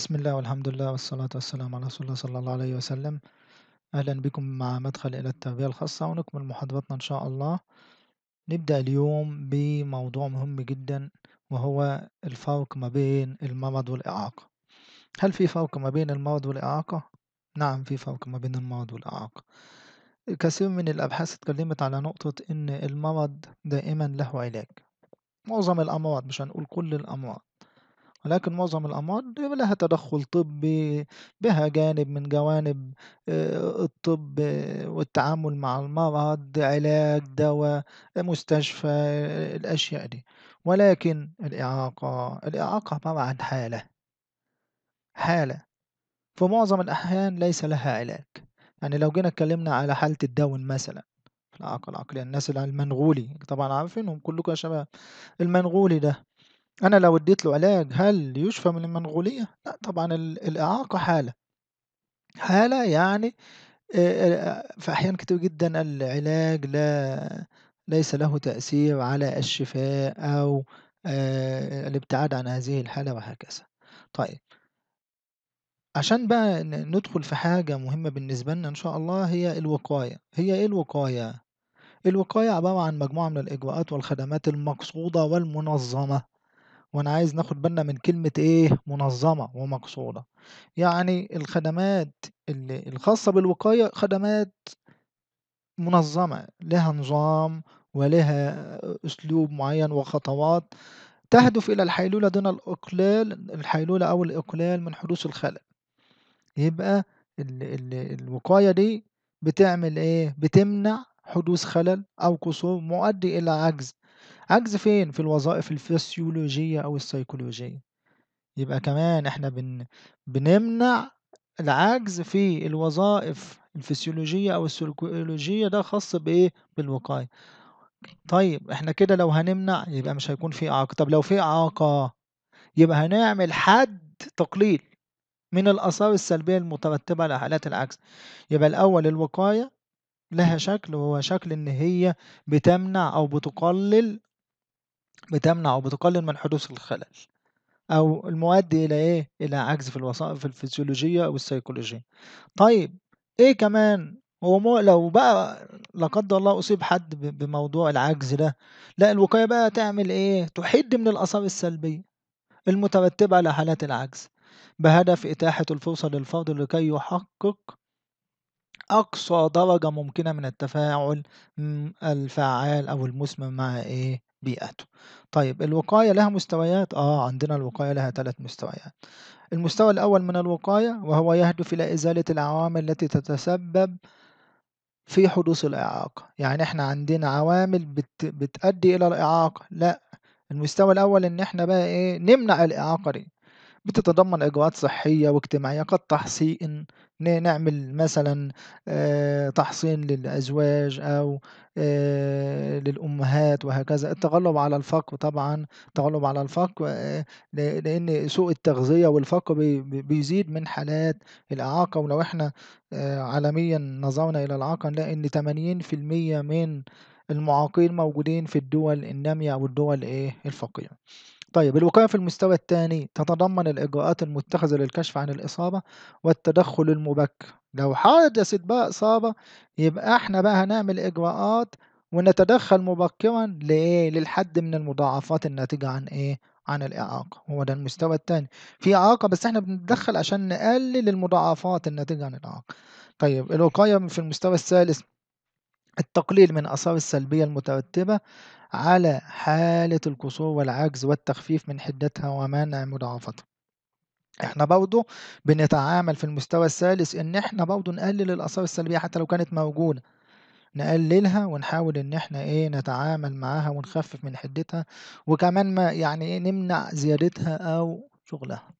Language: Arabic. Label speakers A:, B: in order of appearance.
A: بسم الله والحمد لله والصلاة والسلام على رسول الله صلى الله عليه وسلم أهلا بكم مع مدخل إلى التربية الخاصة ونكمل محاضرتنا إن شاء الله نبدأ اليوم بموضوع مهم جدا وهو الفرق ما بين المرض والإعاقة هل في فرق ما بين المرض والإعاقة؟ نعم في فرق ما بين المرض والإعاقة كثير من الأبحاث اتكلمت على نقطة إن المرض دائما له علاج معظم الأمراض مش هنقول كل الأمراض ولكن معظم الأمراض لها تدخل طبي بها جانب من جوانب آه، الطب آه، والتعامل مع المرض علاج دواء مستشفى الأشياء دي ولكن الإعاقة الإعاقة عبارة عن حالة حالة في معظم الأحيان ليس لها علاج يعني لو جينا اتكلمنا على حالة الداون مثلا الإعاقة العقلية الناس المنغولي طبعا عارفينهم كلكم يا شباب المنغولي ده أنا لو اديت له علاج هل يشفى من المنغولية؟ لا طبعا الإعاقة حالة حالة يعني في أحيان كتير جدا العلاج لا ليس له تأثير على الشفاء أو الابتعاد عن هذه الحالة وهكذا طيب عشان بقى ندخل في حاجة مهمة بالنسبة لنا إن شاء الله هي الوقاية هي إيه الوقاية؟ الوقاية عبارة عن مجموعة من الإجراءات والخدمات المقصودة والمنظمة وأنا عايز ناخد بالنا من كلمة إيه منظمة ومقصودة يعني الخدمات اللي الخاصة بالوقاية خدمات منظمة لها نظام ولها أسلوب معين وخطوات تهدف إلى الحيلولة دون الإقلال الحيلولة أو الإقلال من حدوث الخلل يبقى ال ال الوقاية دي بتعمل إيه؟ بتمنع حدوث خلل أو قصور مؤدي إلى عجز عجز فين في الوظائف الفسيولوجية أو السيكولوجية يبقى إمم. كمان احنا بن... بنمنع العجز في الوظائف الفسيولوجية أو السيكولوجية ده خاص بإيه بالوقاية طيب احنا كده لو هنمنع يبقى مش هيكون في إعاقة طب لو في إعاقة يبقى هنعمل حد تقليل من الآثار السلبية المترتبة على حالات العجز يبقى الأول الوقاية لها شكل وهو شكل إن هي بتمنع أو بتقلل بتمنع أو بتقلل من حدوث الخلل أو المؤدي إلى إيه؟ إلى عجز في الوظائف الفسيولوجية أو السيكولوجية. طيب إيه كمان هو مو لو بقى لا قدر الله أصيب حد بموضوع العجز ده لا الوقاية بقى تعمل إيه؟ تحد من الآثار السلبية المترتبة على حالات العجز بهدف إتاحة الفرصة للفرد لكي يحقق أقصى درجة ممكنة من التفاعل الفعال أو المثمر مع إيه؟ بيئته. طيب الوقاية لها مستويات؟ آه عندنا الوقاية لها ثلاث مستويات. المستوى الأول من الوقاية وهو يهدف إلى إزالة العوامل التي تتسبب في حدوث الإعاقة، يعني إحنا عندنا عوامل بت... بتؤدي إلى الإعاقة، لأ المستوى الأول إن إحنا بقى إيه؟ نمنع الإعاقة دي. بتتضمن إجراءات صحية واجتماعية قد تحصين نعمل مثلا آه، تحصين للأزواج أو آه، للأمهات وهكذا التغلب على الفقر طبعا التغلب على الفقر آه، لأن سوء التغذية والفقر بيزيد من حالات الإعاقة ولو احنا عالميا نظرنا إلى الإعاقة نلاقي إن 80% من المعاقين موجودين في الدول النامية أو الدول إيه الفقيرة. طيب الوقاية في المستوى الثاني تتضمن الإجراءات المتخذة للكشف عن الإصابة والتدخل المبكر لو حدثت بقى إصابة يبقى احنا بقى هنعمل إجراءات ونتدخل مبكرا لإيه للحد من المضاعفات الناتجة عن إيه عن الإعاقة هو ده المستوى الثاني في إعاقة بس احنا بنتدخل عشان نقلل المضاعفات الناتجة عن الإعاقة طيب الوقاية في المستوى الثالث التقليل من آثار السلبية المترتبة على حالة الكسور والعجز والتخفيف من حدتها ومنع مضاعفتها احنا برضه بنتعامل في المستوى الثالث ان احنا برضه نقلل الآثار السلبية حتى لو كانت موجودة نقللها ونحاول ان احنا ايه نتعامل معاها ونخفف من حدتها وكمان ما يعني ايه نمنع زيادتها او شغلها